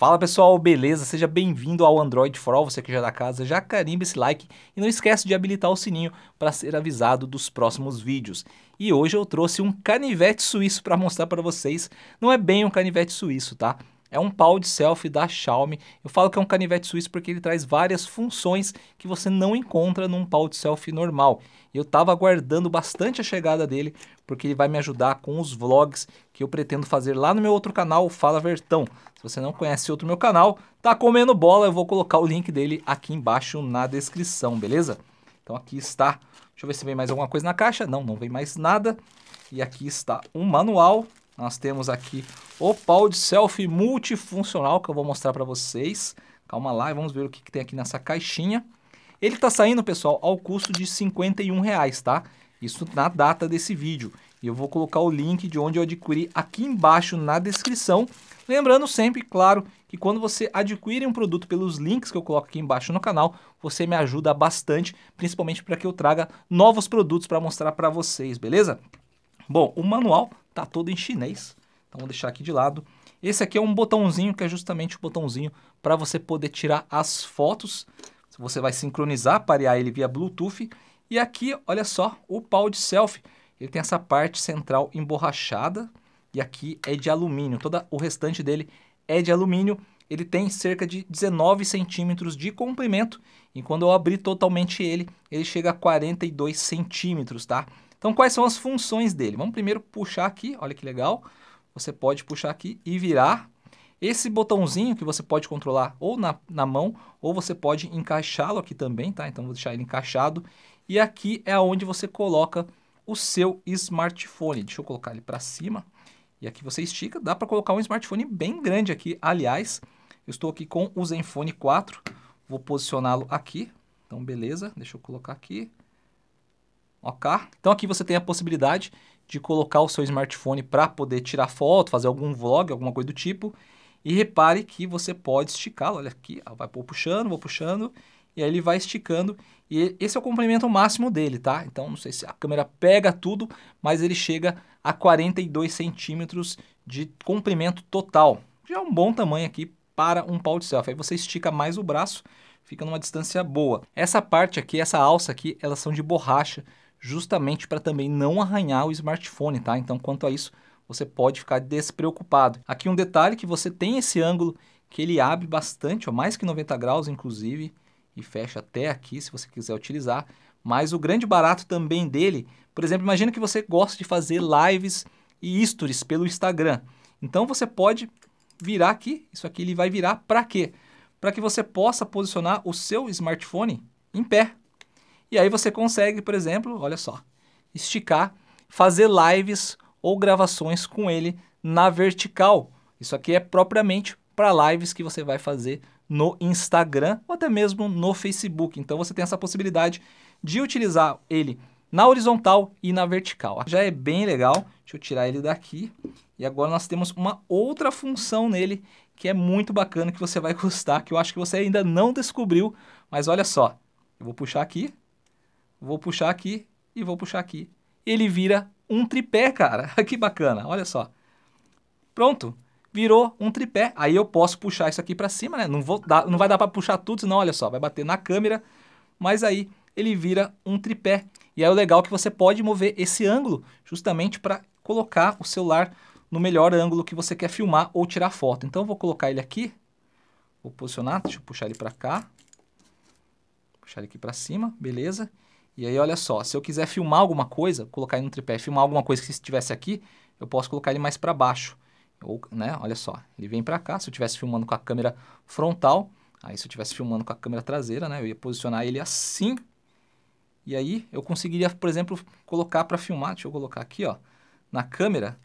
Fala pessoal, beleza? Seja bem-vindo ao Android For All, você que já é da casa, já carimba esse like e não esquece de habilitar o sininho para ser avisado dos próximos vídeos. E hoje eu trouxe um canivete suíço para mostrar para vocês. Não é bem um canivete suíço, tá? É um pau de selfie da Xiaomi. Eu falo que é um canivete suíço porque ele traz várias funções que você não encontra num pau de selfie normal. Eu estava aguardando bastante a chegada dele porque ele vai me ajudar com os vlogs que eu pretendo fazer lá no meu outro canal, Fala Vertão. Se você não conhece outro meu canal, tá comendo bola, eu vou colocar o link dele aqui embaixo na descrição, beleza? Então aqui está. Deixa eu ver se vem mais alguma coisa na caixa. Não, não vem mais nada. E aqui está um manual nós temos aqui o pau de selfie multifuncional que eu vou mostrar para vocês. Calma lá e vamos ver o que, que tem aqui nessa caixinha. Ele está saindo, pessoal, ao custo de R$ reais tá? Isso na data desse vídeo. E eu vou colocar o link de onde eu adquiri aqui embaixo na descrição. Lembrando sempre, claro, que quando você adquire um produto pelos links que eu coloco aqui embaixo no canal, você me ajuda bastante, principalmente para que eu traga novos produtos para mostrar para vocês, beleza? Bom, o manual está todo em chinês, então vou deixar aqui de lado. Esse aqui é um botãozinho que é justamente o botãozinho para você poder tirar as fotos. Você vai sincronizar, parear ele via Bluetooth. E aqui, olha só, o pau de selfie. Ele tem essa parte central emborrachada e aqui é de alumínio. Todo o restante dele é de alumínio. Ele tem cerca de 19 centímetros de comprimento e quando eu abrir totalmente ele, ele chega a 42 centímetros, tá? Então, quais são as funções dele? Vamos primeiro puxar aqui, olha que legal. Você pode puxar aqui e virar. Esse botãozinho que você pode controlar ou na, na mão, ou você pode encaixá-lo aqui também, tá? Então, vou deixar ele encaixado. E aqui é onde você coloca o seu smartphone. Deixa eu colocar ele para cima. E aqui você estica, dá para colocar um smartphone bem grande aqui. Aliás, eu estou aqui com o Zenfone 4, vou posicioná-lo aqui. Então, beleza, deixa eu colocar aqui ok? Então aqui você tem a possibilidade de colocar o seu smartphone para poder tirar foto, fazer algum vlog, alguma coisa do tipo. E repare que você pode esticá-lo, olha aqui, vai puxando, vou puxando, e aí ele vai esticando. E esse é o comprimento máximo dele, tá? Então, não sei se a câmera pega tudo, mas ele chega a 42 centímetros de comprimento total. Já é um bom tamanho aqui para um pau de selfie. Aí você estica mais o braço, fica numa distância boa. Essa parte aqui, essa alça aqui, elas são de borracha, justamente para também não arranhar o smartphone, tá? Então, quanto a isso, você pode ficar despreocupado. Aqui um detalhe que você tem esse ângulo que ele abre bastante, ó, mais que 90 graus inclusive, e fecha até aqui se você quiser utilizar. Mas o grande barato também dele, por exemplo, imagina que você gosta de fazer lives e stories pelo Instagram. Então você pode virar aqui, isso aqui ele vai virar para quê? Para que você possa posicionar o seu smartphone em pé, e aí você consegue, por exemplo, olha só, esticar, fazer lives ou gravações com ele na vertical. Isso aqui é propriamente para lives que você vai fazer no Instagram ou até mesmo no Facebook. Então você tem essa possibilidade de utilizar ele na horizontal e na vertical. Já é bem legal. Deixa eu tirar ele daqui. E agora nós temos uma outra função nele que é muito bacana, que você vai gostar, que eu acho que você ainda não descobriu. Mas olha só, eu vou puxar aqui. Vou puxar aqui e vou puxar aqui. Ele vira um tripé, cara. que bacana, olha só. Pronto, virou um tripé. Aí eu posso puxar isso aqui para cima, né? Não, vou dar, não vai dar para puxar tudo, senão, olha só, vai bater na câmera. Mas aí ele vira um tripé. E aí o legal é que você pode mover esse ângulo justamente para colocar o celular no melhor ângulo que você quer filmar ou tirar foto. Então eu vou colocar ele aqui, vou posicionar, deixa eu puxar ele para cá, puxar ele aqui para cima, beleza? E aí, olha só, se eu quiser filmar alguma coisa, colocar ele no tripé, filmar alguma coisa que estivesse aqui, eu posso colocar ele mais para baixo. Ou, né, olha só, ele vem para cá, se eu estivesse filmando com a câmera frontal, aí se eu estivesse filmando com a câmera traseira, né, eu ia posicionar ele assim, e aí eu conseguiria, por exemplo, colocar para filmar, deixa eu colocar aqui, ó, na câmera,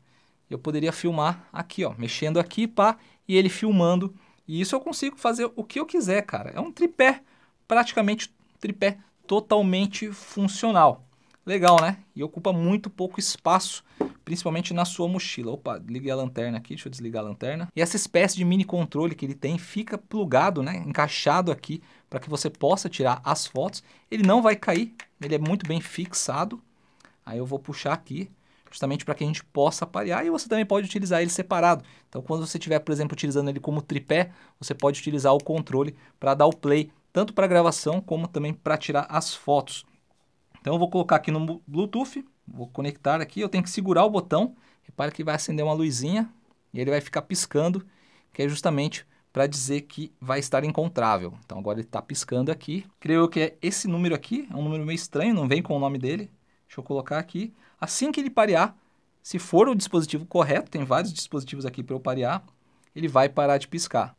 eu poderia filmar aqui, ó, mexendo aqui, pá, e ele filmando, e isso eu consigo fazer o que eu quiser, cara, é um tripé, praticamente tripé totalmente funcional. Legal, né? E ocupa muito pouco espaço, principalmente na sua mochila. Opa, liguei a lanterna aqui, deixa eu desligar a lanterna. E essa espécie de mini controle que ele tem fica plugado, né? Encaixado aqui para que você possa tirar as fotos. Ele não vai cair, ele é muito bem fixado. Aí eu vou puxar aqui, justamente para que a gente possa parear. E você também pode utilizar ele separado. Então, quando você estiver, por exemplo, utilizando ele como tripé, você pode utilizar o controle para dar o play tanto para gravação como também para tirar as fotos. Então eu vou colocar aqui no Bluetooth, vou conectar aqui, eu tenho que segurar o botão, repare que vai acender uma luzinha e ele vai ficar piscando, que é justamente para dizer que vai estar encontrável. Então agora ele está piscando aqui. Creio que é esse número aqui, é um número meio estranho, não vem com o nome dele. Deixa eu colocar aqui. Assim que ele parear, se for o dispositivo correto, tem vários dispositivos aqui para eu parear, ele vai parar de piscar.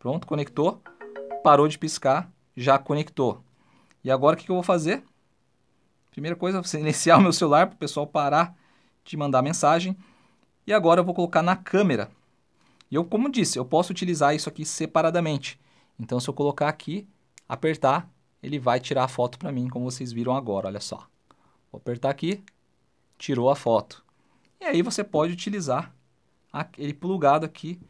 Pronto, conectou parou de piscar, já conectou. E agora o que, eu vou fazer? Primeira coisa, silenciar o meu celular para o pessoal parar de mandar mensagem. E agora eu vou colocar na câmera. E eu, como disse, eu posso utilizar isso aqui separadamente. Então, se eu colocar aqui, apertar, ele vai tirar a foto para mim, como vocês viram agora, olha só. Vou apertar aqui, tirou a foto. E aí você pode utilizar ele plugado aqui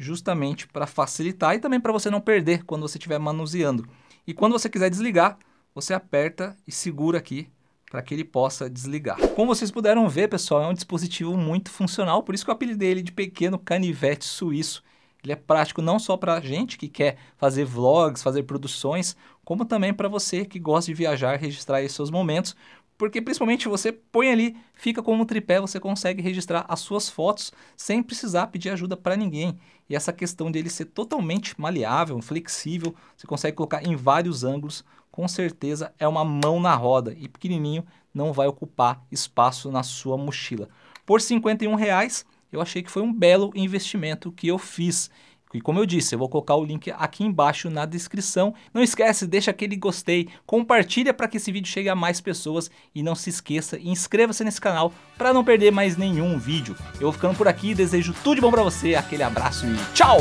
justamente para facilitar e também para você não perder quando você estiver manuseando. E quando você quiser desligar, você aperta e segura aqui para que ele possa desligar. Como vocês puderam ver, pessoal, é um dispositivo muito funcional, por isso que eu apelidei ele de pequeno canivete suíço. Ele é prático não só para gente que quer fazer vlogs, fazer produções, como também para você que gosta de viajar, registrar seus momentos, porque principalmente você põe ali, fica como um tripé, você consegue registrar as suas fotos sem precisar pedir ajuda para ninguém. E essa questão dele ser totalmente maleável, flexível, você consegue colocar em vários ângulos, com certeza é uma mão na roda e pequenininho não vai ocupar espaço na sua mochila. Por R$ 51, reais, eu achei que foi um belo investimento que eu fiz. E como eu disse, eu vou colocar o link aqui embaixo na descrição. Não esquece, deixa aquele gostei, compartilha para que esse vídeo chegue a mais pessoas e não se esqueça, inscreva-se nesse canal para não perder mais nenhum vídeo. Eu vou ficando por aqui, desejo tudo de bom para você, aquele abraço e tchau!